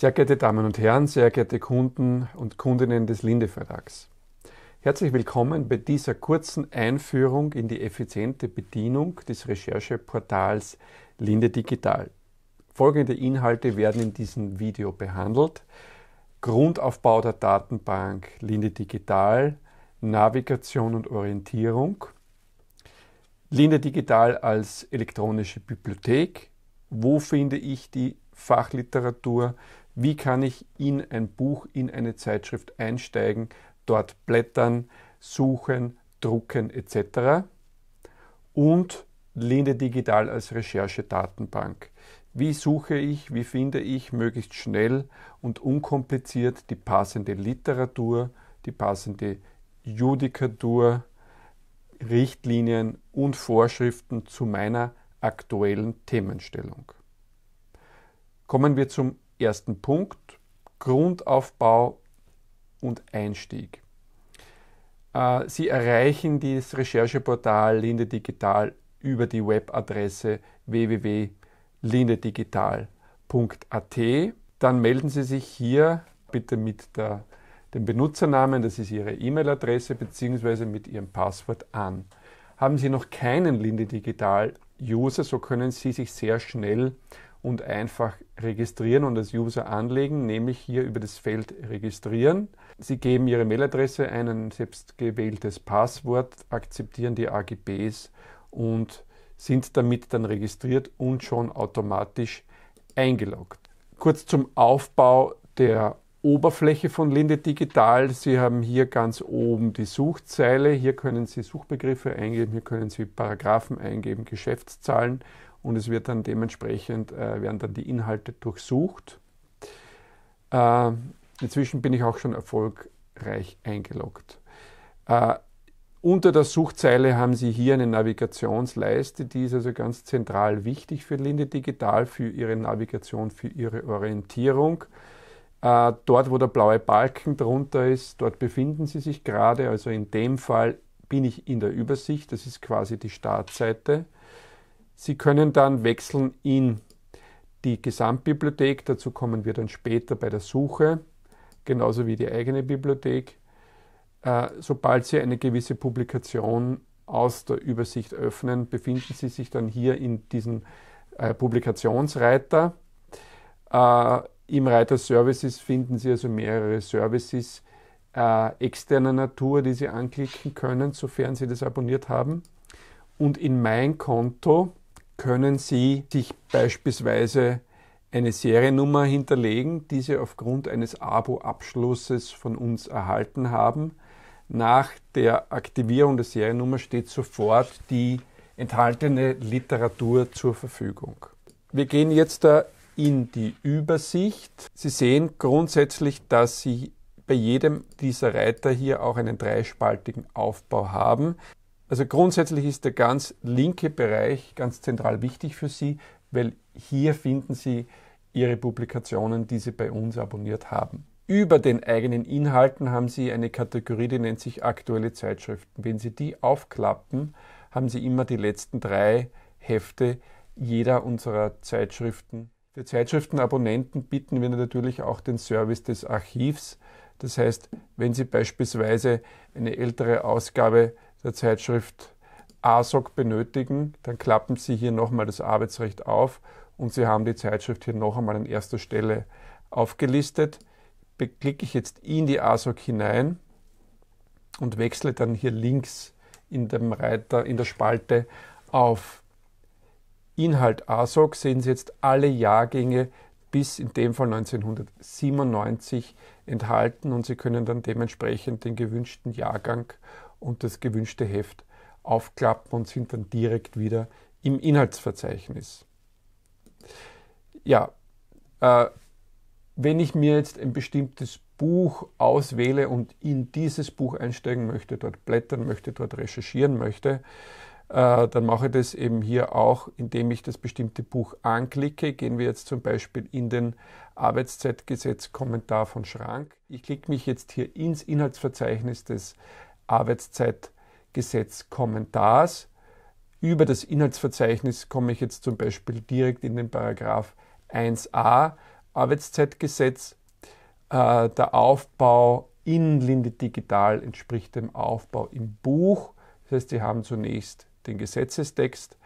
Sehr geehrte Damen und Herren, sehr geehrte Kunden und Kundinnen des Linde Verlags. Herzlich willkommen bei dieser kurzen Einführung in die effiziente Bedienung des Rechercheportals Linde Digital. Folgende Inhalte werden in diesem Video behandelt. Grundaufbau der Datenbank Linde Digital, Navigation und Orientierung, Linde Digital als elektronische Bibliothek, wo finde ich die Fachliteratur wie kann ich in ein Buch, in eine Zeitschrift einsteigen, dort blättern, suchen, drucken etc. Und Linde Digital als Recherchedatenbank. Wie suche ich, wie finde ich möglichst schnell und unkompliziert die passende Literatur, die passende Judikatur, Richtlinien und Vorschriften zu meiner aktuellen Themenstellung. Kommen wir zum ersten Punkt, Grundaufbau und Einstieg. Äh, Sie erreichen das Rechercheportal Linde Digital über die Webadresse www.lindedigital.at. Dann melden Sie sich hier bitte mit der, dem Benutzernamen, das ist Ihre E-Mail-Adresse, beziehungsweise mit Ihrem Passwort an. Haben Sie noch keinen Linde Digital User, so können Sie sich sehr schnell und einfach registrieren und als User anlegen, nämlich hier über das Feld registrieren. Sie geben Ihre Mailadresse, ein ein selbstgewähltes Passwort, akzeptieren die AGBs und sind damit dann registriert und schon automatisch eingeloggt. Kurz zum Aufbau der Oberfläche von Linde Digital. Sie haben hier ganz oben die Suchzeile. Hier können Sie Suchbegriffe eingeben, hier können Sie Paragraphen eingeben, Geschäftszahlen und es wird dann dementsprechend, äh, werden dann die Inhalte durchsucht. Äh, inzwischen bin ich auch schon erfolgreich eingeloggt. Äh, unter der Suchzeile haben Sie hier eine Navigationsleiste, die ist also ganz zentral wichtig für Linde Digital, für Ihre Navigation, für Ihre Orientierung. Äh, dort, wo der blaue Balken drunter ist, dort befinden Sie sich gerade. Also in dem Fall bin ich in der Übersicht, das ist quasi die Startseite. Sie können dann wechseln in die Gesamtbibliothek, dazu kommen wir dann später bei der Suche, genauso wie die eigene Bibliothek. Äh, sobald Sie eine gewisse Publikation aus der Übersicht öffnen, befinden Sie sich dann hier in diesem äh, Publikationsreiter. Äh, Im Reiter Services finden Sie also mehrere Services externer Natur, die Sie anklicken können, sofern Sie das abonniert haben. Und in mein Konto können Sie sich beispielsweise eine Seriennummer hinterlegen, die Sie aufgrund eines Abo-Abschlusses von uns erhalten haben. Nach der Aktivierung der Seriennummer steht sofort die enthaltene Literatur zur Verfügung. Wir gehen jetzt da in die Übersicht. Sie sehen grundsätzlich, dass Sie bei jedem dieser Reiter hier auch einen dreispaltigen Aufbau haben. Also grundsätzlich ist der ganz linke Bereich ganz zentral wichtig für Sie, weil hier finden Sie Ihre Publikationen, die Sie bei uns abonniert haben. Über den eigenen Inhalten haben Sie eine Kategorie, die nennt sich aktuelle Zeitschriften. Wenn Sie die aufklappen, haben Sie immer die letzten drei Hefte jeder unserer Zeitschriften. Für Zeitschriftenabonnenten bieten wir natürlich auch den Service des Archivs. Das heißt, wenn Sie beispielsweise eine ältere Ausgabe der Zeitschrift ASOC benötigen, dann klappen Sie hier nochmal das Arbeitsrecht auf und Sie haben die Zeitschrift hier noch einmal an erster Stelle aufgelistet. Klicke ich jetzt in die ASOC hinein und wechsle dann hier links in dem Reiter, in der Spalte auf Inhalt ASOC sehen Sie jetzt alle Jahrgänge bis in dem Fall 1997 enthalten und Sie können dann dementsprechend den gewünschten Jahrgang und das gewünschte Heft aufklappen und sind dann direkt wieder im Inhaltsverzeichnis. Ja, äh, wenn ich mir jetzt ein bestimmtes Buch auswähle und in dieses Buch einsteigen möchte, dort blättern möchte, dort recherchieren möchte, äh, dann mache ich das eben hier auch, indem ich das bestimmte Buch anklicke. Gehen wir jetzt zum Beispiel in den Arbeitszeitgesetz Kommentar von Schrank. Ich klicke mich jetzt hier ins Inhaltsverzeichnis des Arbeitszeitgesetzkommentars. Über das Inhaltsverzeichnis komme ich jetzt zum Beispiel direkt in den Paragraph 1a Arbeitszeitgesetz. Äh, der Aufbau in Linde Digital entspricht dem Aufbau im Buch. Das heißt, Sie haben zunächst den Gesetzestext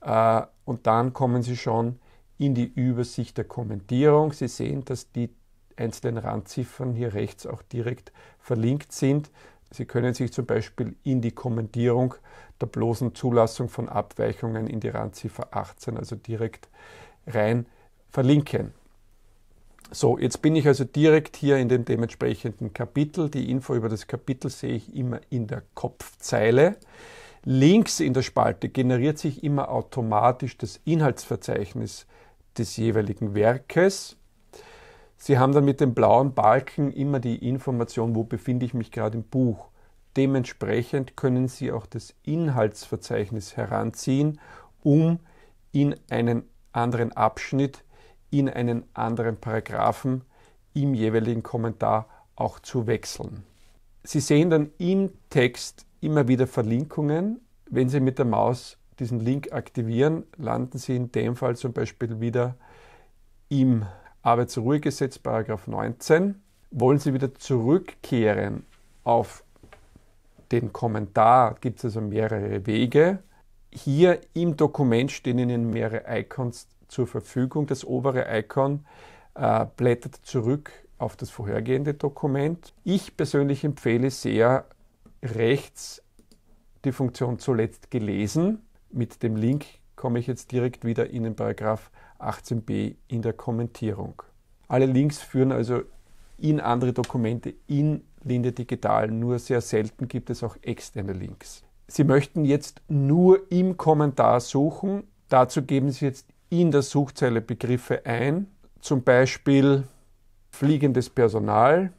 äh, und dann kommen Sie schon in die Übersicht der Kommentierung. Sie sehen, dass die einzelnen Randziffern hier rechts auch direkt verlinkt sind. Sie können sich zum Beispiel in die Kommentierung der bloßen Zulassung von Abweichungen in die Randziffer 18, also direkt rein verlinken. So, jetzt bin ich also direkt hier in dem dementsprechenden Kapitel. Die Info über das Kapitel sehe ich immer in der Kopfzeile. Links in der Spalte generiert sich immer automatisch das Inhaltsverzeichnis des jeweiligen Werkes. Sie haben dann mit dem blauen Balken immer die Information, wo befinde ich mich gerade im Buch. Dementsprechend können Sie auch das Inhaltsverzeichnis heranziehen, um in einen anderen Abschnitt, in einen anderen Paragraphen im jeweiligen Kommentar auch zu wechseln. Sie sehen dann im Text immer wieder Verlinkungen. Wenn Sie mit der Maus diesen Link aktivieren, landen Sie in dem Fall zum Beispiel wieder im Arbeitsruhegesetz, Paragraph 19, wollen Sie wieder zurückkehren auf den Kommentar, gibt es also mehrere Wege. Hier im Dokument stehen Ihnen mehrere Icons zur Verfügung. Das obere Icon äh, blättert zurück auf das vorhergehende Dokument. Ich persönlich empfehle sehr rechts die Funktion zuletzt gelesen. Mit dem Link komme ich jetzt direkt wieder in den Paragraph 18b in der Kommentierung. Alle Links führen also in andere Dokumente in Linde Digital, nur sehr selten gibt es auch externe Links. Sie möchten jetzt nur im Kommentar suchen. Dazu geben Sie jetzt in der Suchzeile Begriffe ein, zum Beispiel fliegendes Personal,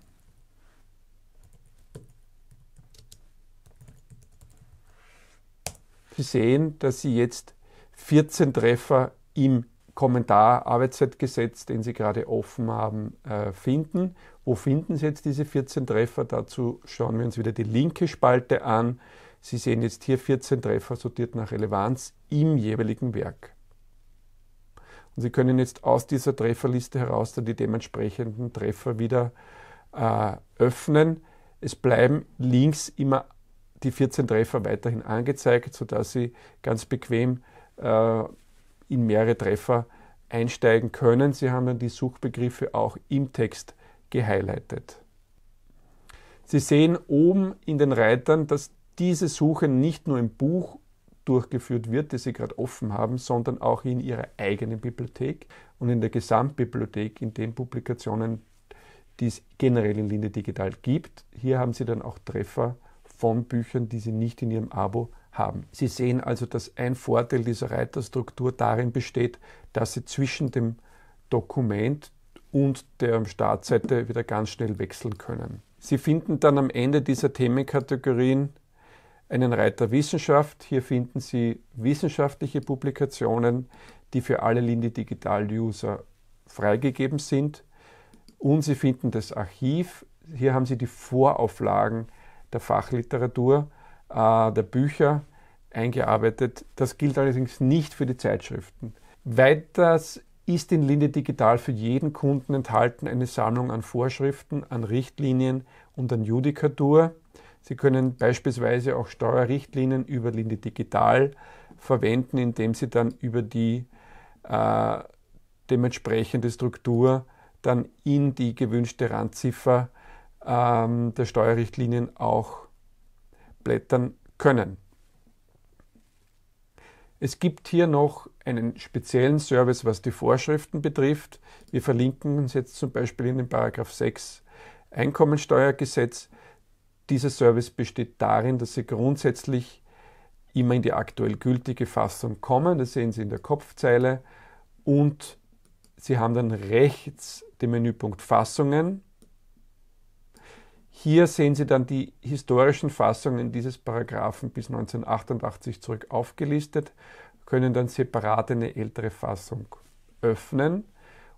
Sie sehen, dass Sie jetzt 14 Treffer im Kommentar Arbeitszeitgesetz, den Sie gerade offen haben, äh, finden. Wo finden Sie jetzt diese 14 Treffer? Dazu schauen wir uns wieder die linke Spalte an. Sie sehen jetzt hier 14 Treffer sortiert nach Relevanz im jeweiligen Werk. Und Sie können jetzt aus dieser Trefferliste heraus dann die dementsprechenden Treffer wieder äh, öffnen. Es bleiben links immer die 14 Treffer weiterhin angezeigt, sodass Sie ganz bequem äh, in mehrere Treffer einsteigen können. Sie haben dann die Suchbegriffe auch im Text gehighlightet. Sie sehen oben in den Reitern, dass diese Suche nicht nur im Buch durchgeführt wird, das Sie gerade offen haben, sondern auch in Ihrer eigenen Bibliothek und in der Gesamtbibliothek, in den Publikationen, die es generell in Linde Digital gibt. Hier haben Sie dann auch Treffer von Büchern, die Sie nicht in Ihrem Abo haben haben. Sie sehen also, dass ein Vorteil dieser Reiterstruktur darin besteht, dass sie zwischen dem Dokument und der Startseite wieder ganz schnell wechseln können. Sie finden dann am Ende dieser Themenkategorien einen Reiter Wissenschaft. Hier finden Sie wissenschaftliche Publikationen, die für alle Linde Digital User freigegeben sind. Und Sie finden das Archiv. Hier haben Sie die Vorauflagen der Fachliteratur äh, der Bücher eingearbeitet. Das gilt allerdings nicht für die Zeitschriften. Weiters ist in Linde Digital für jeden Kunden enthalten eine Sammlung an Vorschriften, an Richtlinien und an Judikatur. Sie können beispielsweise auch Steuerrichtlinien über Linde Digital verwenden, indem Sie dann über die äh, dementsprechende Struktur dann in die gewünschte Randziffer ähm, der Steuerrichtlinien auch blättern können. Es gibt hier noch einen speziellen Service, was die Vorschriften betrifft. Wir verlinken uns jetzt zum Beispiel in den Paragraph 6 Einkommensteuergesetz. Dieser Service besteht darin, dass Sie grundsätzlich immer in die aktuell gültige Fassung kommen. Das sehen Sie in der Kopfzeile. Und Sie haben dann rechts den Menüpunkt Fassungen hier sehen Sie dann die historischen Fassungen dieses Paragraphen bis 1988 zurück aufgelistet, können dann separat eine ältere Fassung öffnen.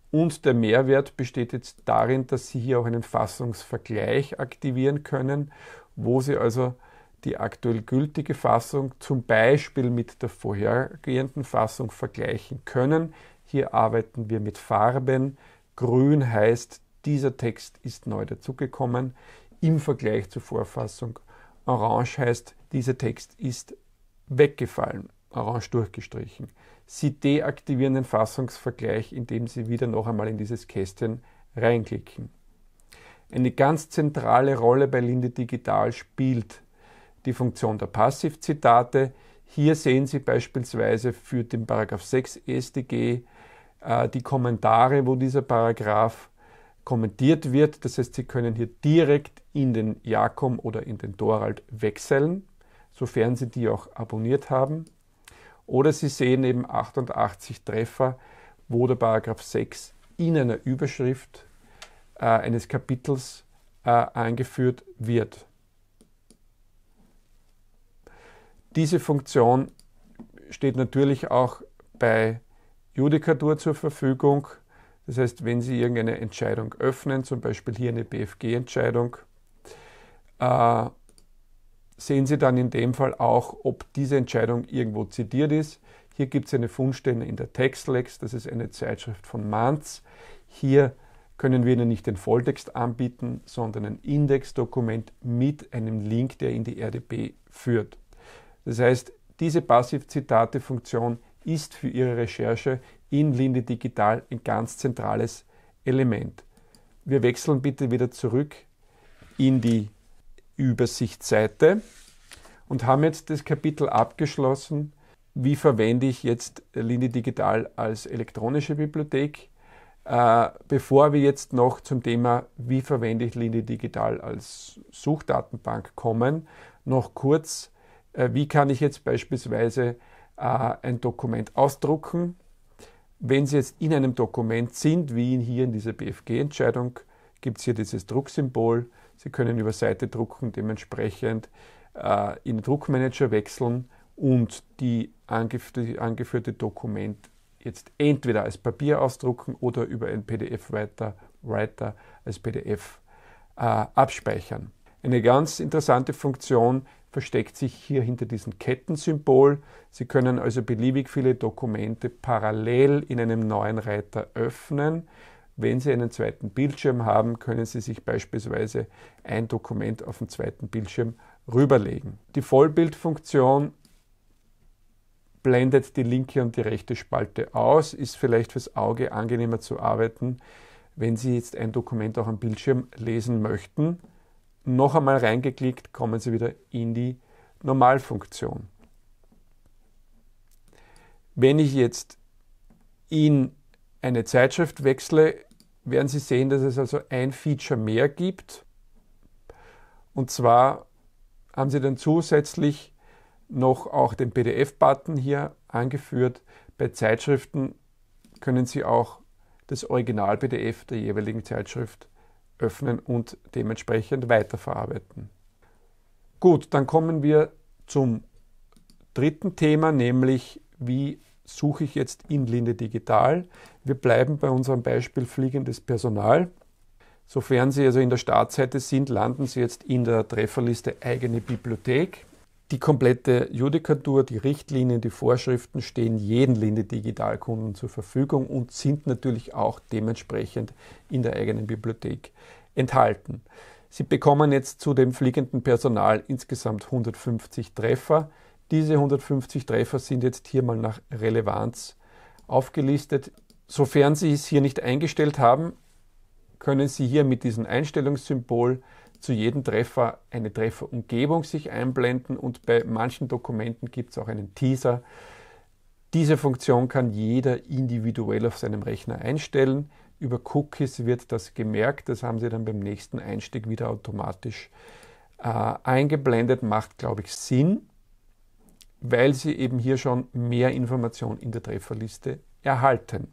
Und der Mehrwert besteht jetzt darin, dass Sie hier auch einen Fassungsvergleich aktivieren können, wo Sie also die aktuell gültige Fassung zum Beispiel mit der vorhergehenden Fassung vergleichen können. Hier arbeiten wir mit Farben. Grün heißt dieser Text ist neu dazugekommen im Vergleich zur Vorfassung. Orange heißt, dieser Text ist weggefallen, orange durchgestrichen. Sie deaktivieren den Fassungsvergleich, indem Sie wieder noch einmal in dieses Kästchen reinklicken. Eine ganz zentrale Rolle bei Linde Digital spielt die Funktion der Passivzitate. Hier sehen Sie beispielsweise für den Paragraph 6 SDG äh, die Kommentare, wo dieser Paragraph kommentiert wird. Das heißt, Sie können hier direkt in den Jakob oder in den Dorald wechseln, sofern Sie die auch abonniert haben. Oder Sie sehen eben 88 Treffer, wo der Paragraph 6 in einer Überschrift äh, eines Kapitels äh, angeführt wird. Diese Funktion steht natürlich auch bei Judikatur zur Verfügung. Das heißt, wenn Sie irgendeine Entscheidung öffnen, zum Beispiel hier eine BFG-Entscheidung, äh, sehen Sie dann in dem Fall auch, ob diese Entscheidung irgendwo zitiert ist. Hier gibt es eine Fundstelle in der Textlex, das ist eine Zeitschrift von Manz. Hier können wir Ihnen nicht den Volltext anbieten, sondern ein Indexdokument mit einem Link, der in die RDB führt. Das heißt, diese passiv zitate funktion ist für Ihre Recherche in Linde Digital ein ganz zentrales Element. Wir wechseln bitte wieder zurück in die Übersichtsseite und haben jetzt das Kapitel abgeschlossen. Wie verwende ich jetzt Linde Digital als elektronische Bibliothek? Äh, bevor wir jetzt noch zum Thema, wie verwende ich Linde Digital als Suchdatenbank kommen, noch kurz, äh, wie kann ich jetzt beispielsweise äh, ein Dokument ausdrucken? Wenn Sie jetzt in einem Dokument sind, wie in hier in dieser BFG-Entscheidung, gibt es hier dieses Drucksymbol. Sie können über Seite drucken, dementsprechend äh, in den Druckmanager wechseln und die angef die angeführte Dokument jetzt entweder als Papier ausdrucken oder über einen PDF-Writer als PDF äh, abspeichern. Eine ganz interessante Funktion versteckt sich hier hinter diesem Kettensymbol. Sie können also beliebig viele Dokumente parallel in einem neuen Reiter öffnen. Wenn Sie einen zweiten Bildschirm haben, können Sie sich beispielsweise ein Dokument auf den zweiten Bildschirm rüberlegen. Die Vollbildfunktion blendet die linke und die rechte Spalte aus, ist vielleicht fürs Auge angenehmer zu arbeiten, wenn Sie jetzt ein Dokument auch am Bildschirm lesen möchten noch einmal reingeklickt, kommen Sie wieder in die Normalfunktion. Wenn ich jetzt in eine Zeitschrift wechsle, werden Sie sehen, dass es also ein Feature mehr gibt. Und zwar haben Sie dann zusätzlich noch auch den PDF-Button hier angeführt. Bei Zeitschriften können Sie auch das Original-PDF der jeweiligen Zeitschrift öffnen und dementsprechend weiterverarbeiten. Gut, dann kommen wir zum dritten Thema, nämlich wie suche ich jetzt in Linde Digital. Wir bleiben bei unserem Beispiel fliegendes Personal. Sofern Sie also in der Startseite sind, landen Sie jetzt in der Trefferliste eigene Bibliothek. Die komplette Judikatur, die Richtlinien, die Vorschriften stehen jedem Linde Digitalkunden zur Verfügung und sind natürlich auch dementsprechend in der eigenen Bibliothek enthalten. Sie bekommen jetzt zu dem fliegenden Personal insgesamt 150 Treffer. Diese 150 Treffer sind jetzt hier mal nach Relevanz aufgelistet. Sofern Sie es hier nicht eingestellt haben, können Sie hier mit diesem Einstellungssymbol zu jedem Treffer eine Trefferumgebung sich einblenden und bei manchen Dokumenten gibt es auch einen Teaser. Diese Funktion kann jeder individuell auf seinem Rechner einstellen. Über Cookies wird das gemerkt, das haben Sie dann beim nächsten Einstieg wieder automatisch äh, eingeblendet, macht, glaube ich, Sinn, weil Sie eben hier schon mehr Informationen in der Trefferliste erhalten.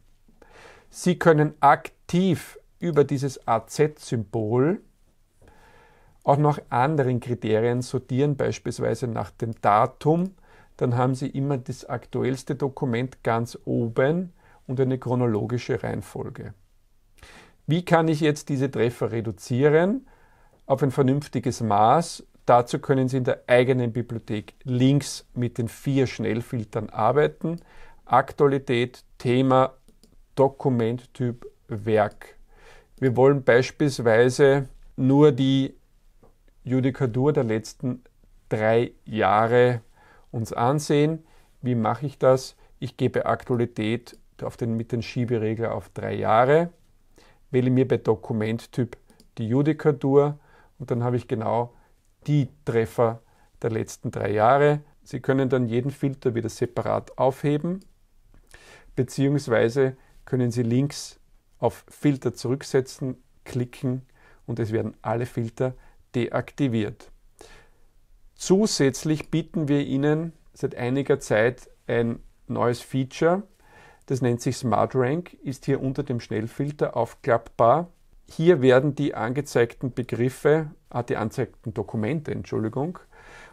Sie können aktiv über dieses AZ-Symbol auch nach anderen Kriterien sortieren, beispielsweise nach dem Datum, dann haben Sie immer das aktuellste Dokument ganz oben und eine chronologische Reihenfolge. Wie kann ich jetzt diese Treffer reduzieren auf ein vernünftiges Maß? Dazu können Sie in der eigenen Bibliothek links mit den vier Schnellfiltern arbeiten. Aktualität, Thema, Dokumenttyp, Werk. Wir wollen beispielsweise nur die Judikatur der letzten drei Jahre uns ansehen. Wie mache ich das? Ich gebe Aktualität den, mit den Schieberegler auf drei Jahre, wähle mir bei Dokumenttyp die Judikatur und dann habe ich genau die Treffer der letzten drei Jahre. Sie können dann jeden Filter wieder separat aufheben, beziehungsweise können Sie Links auf Filter zurücksetzen, klicken und es werden alle Filter deaktiviert. Zusätzlich bieten wir Ihnen seit einiger Zeit ein neues Feature. Das nennt sich Smart Rank, ist hier unter dem Schnellfilter aufklappbar. Hier werden die angezeigten Begriffe, ah, die angezeigten Dokumente, Entschuldigung,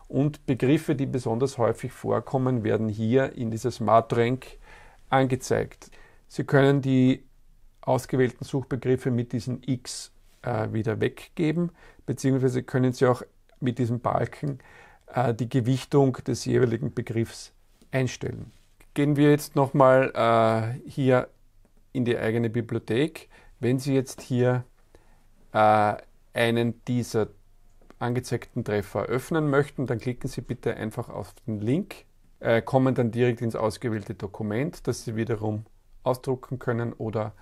und Begriffe, die besonders häufig vorkommen, werden hier in dieser Smart Rank angezeigt. Sie können die ausgewählten Suchbegriffe mit diesen X äh, wieder weggeben, beziehungsweise können Sie auch mit diesem Balken äh, die Gewichtung des jeweiligen Begriffs einstellen. Gehen wir jetzt nochmal äh, hier in die eigene Bibliothek. Wenn Sie jetzt hier äh, einen dieser angezeigten Treffer öffnen möchten, dann klicken Sie bitte einfach auf den Link, äh, kommen dann direkt ins ausgewählte Dokument, das Sie wiederum ausdrucken können oder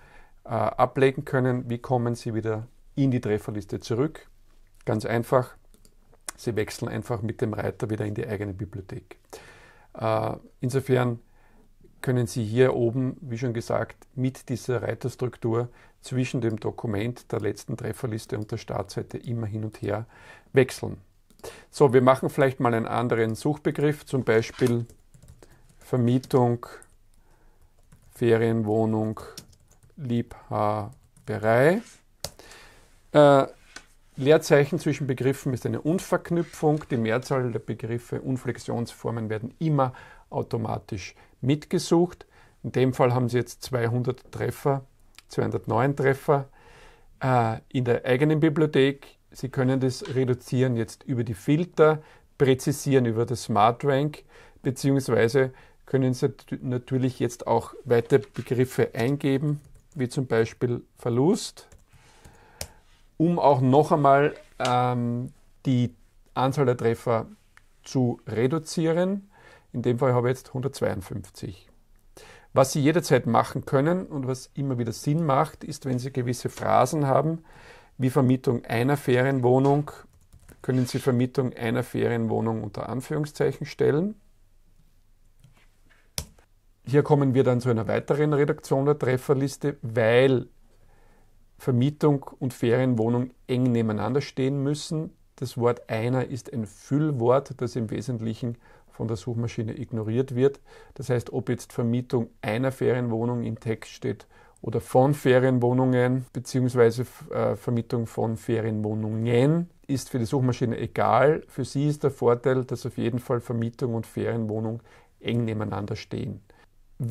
äh, ablegen können. Wie kommen Sie wieder in die Trefferliste zurück. Ganz einfach, Sie wechseln einfach mit dem Reiter wieder in die eigene Bibliothek. Äh, insofern können Sie hier oben, wie schon gesagt, mit dieser Reiterstruktur zwischen dem Dokument der letzten Trefferliste und der Startseite immer hin und her wechseln. So, wir machen vielleicht mal einen anderen Suchbegriff, zum Beispiel Vermietung, Ferienwohnung, Liebhaberei. Äh, Leerzeichen zwischen Begriffen ist eine Unverknüpfung. Die Mehrzahl der Begriffe und Flexionsformen werden immer automatisch mitgesucht. In dem Fall haben Sie jetzt 200 Treffer, 209 Treffer äh, in der eigenen Bibliothek. Sie können das reduzieren jetzt über die Filter, präzisieren über das Smart Rank, beziehungsweise können Sie natürlich jetzt auch weitere Begriffe eingeben, wie zum Beispiel Verlust um auch noch einmal ähm, die Anzahl der Treffer zu reduzieren. In dem Fall habe ich jetzt 152. Was Sie jederzeit machen können und was immer wieder Sinn macht, ist, wenn Sie gewisse Phrasen haben, wie Vermietung einer Ferienwohnung, können Sie Vermietung einer Ferienwohnung unter Anführungszeichen stellen. Hier kommen wir dann zu einer weiteren Redaktion der Trefferliste, weil Vermietung und Ferienwohnung eng nebeneinander stehen müssen. Das Wort einer ist ein Füllwort, das im Wesentlichen von der Suchmaschine ignoriert wird. Das heißt, ob jetzt Vermietung einer Ferienwohnung im Text steht oder von Ferienwohnungen bzw. Äh, Vermietung von Ferienwohnungen, ist für die Suchmaschine egal. Für sie ist der Vorteil, dass auf jeden Fall Vermietung und Ferienwohnung eng nebeneinander stehen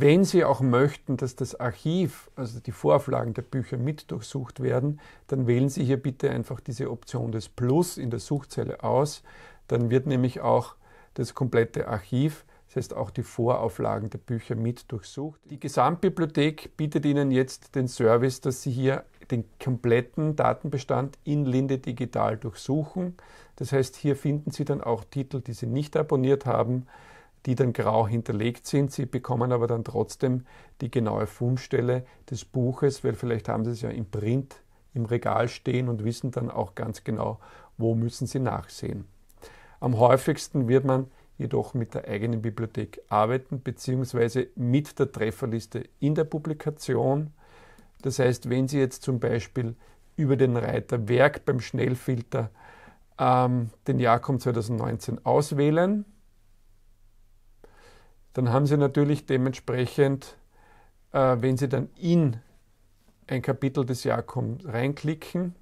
wenn Sie auch möchten, dass das Archiv, also die Vorlagen der Bücher mit durchsucht werden, dann wählen Sie hier bitte einfach diese Option des Plus in der Suchzelle aus. Dann wird nämlich auch das komplette Archiv, das heißt auch die Vorauflagen der Bücher mit durchsucht. Die Gesamtbibliothek bietet Ihnen jetzt den Service, dass Sie hier den kompletten Datenbestand in Linde Digital durchsuchen. Das heißt, hier finden Sie dann auch Titel, die Sie nicht abonniert haben die dann grau hinterlegt sind. Sie bekommen aber dann trotzdem die genaue Fundstelle des Buches, weil vielleicht haben Sie es ja im Print im Regal stehen und wissen dann auch ganz genau, wo müssen Sie nachsehen. Am häufigsten wird man jedoch mit der eigenen Bibliothek arbeiten beziehungsweise mit der Trefferliste in der Publikation. Das heißt, wenn Sie jetzt zum Beispiel über den Reiter Werk beim Schnellfilter ähm, den Jakob 2019 auswählen, dann haben Sie natürlich dementsprechend, äh, wenn Sie dann in ein Kapitel des Jakobs reinklicken,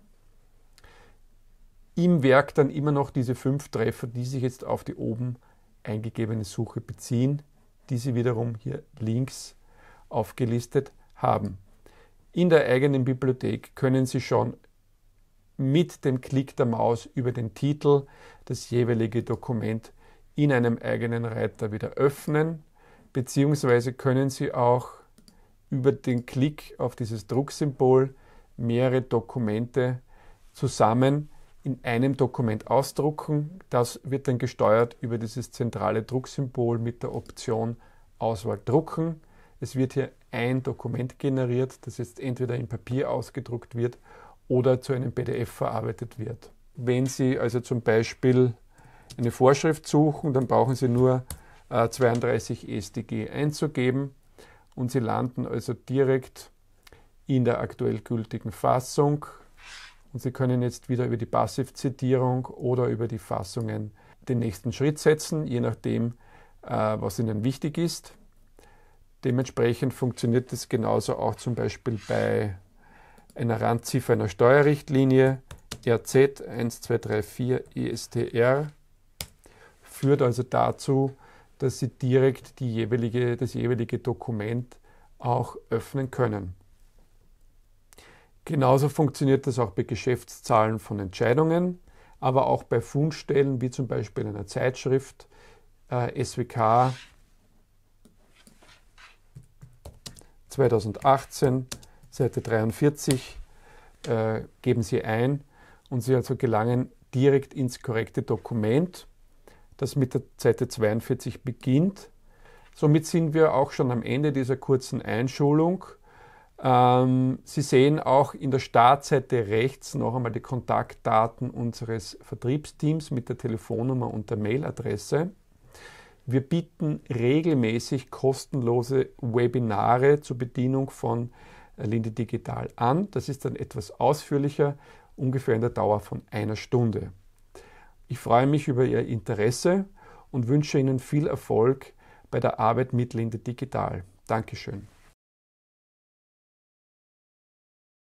im Werk dann immer noch diese fünf Treffer, die sich jetzt auf die oben eingegebene Suche beziehen, die Sie wiederum hier links aufgelistet haben. In der eigenen Bibliothek können Sie schon mit dem Klick der Maus über den Titel das jeweilige Dokument in einem eigenen Reiter wieder öffnen, beziehungsweise können Sie auch über den Klick auf dieses Drucksymbol mehrere Dokumente zusammen in einem Dokument ausdrucken. Das wird dann gesteuert über dieses zentrale Drucksymbol mit der Option Auswahl drucken. Es wird hier ein Dokument generiert, das jetzt entweder in Papier ausgedruckt wird oder zu einem PDF verarbeitet wird. Wenn Sie also zum Beispiel eine Vorschrift suchen, dann brauchen Sie nur 32 äh, SDG einzugeben und Sie landen also direkt in der aktuell gültigen Fassung und Sie können jetzt wieder über die Passivzitierung oder über die Fassungen den nächsten Schritt setzen, je nachdem, äh, was Ihnen wichtig ist. Dementsprechend funktioniert das genauso auch zum Beispiel bei einer Randziffer einer Steuerrichtlinie RZ 1234 ESTR führt also dazu, dass Sie direkt jeweilige, das jeweilige Dokument auch öffnen können. Genauso funktioniert das auch bei Geschäftszahlen von Entscheidungen, aber auch bei Fundstellen wie zum Beispiel einer Zeitschrift, äh, SWK 2018, Seite 43, äh, geben Sie ein und Sie also gelangen direkt ins korrekte Dokument das mit der Seite 42 beginnt. Somit sind wir auch schon am Ende dieser kurzen Einschulung. Ähm, Sie sehen auch in der Startseite rechts noch einmal die Kontaktdaten unseres Vertriebsteams mit der Telefonnummer und der Mailadresse. Wir bieten regelmäßig kostenlose Webinare zur Bedienung von äh, Linde Digital an. Das ist dann etwas ausführlicher, ungefähr in der Dauer von einer Stunde. Ich freue mich über Ihr Interesse und wünsche Ihnen viel Erfolg bei der Arbeit mit Linde Digital. Dankeschön.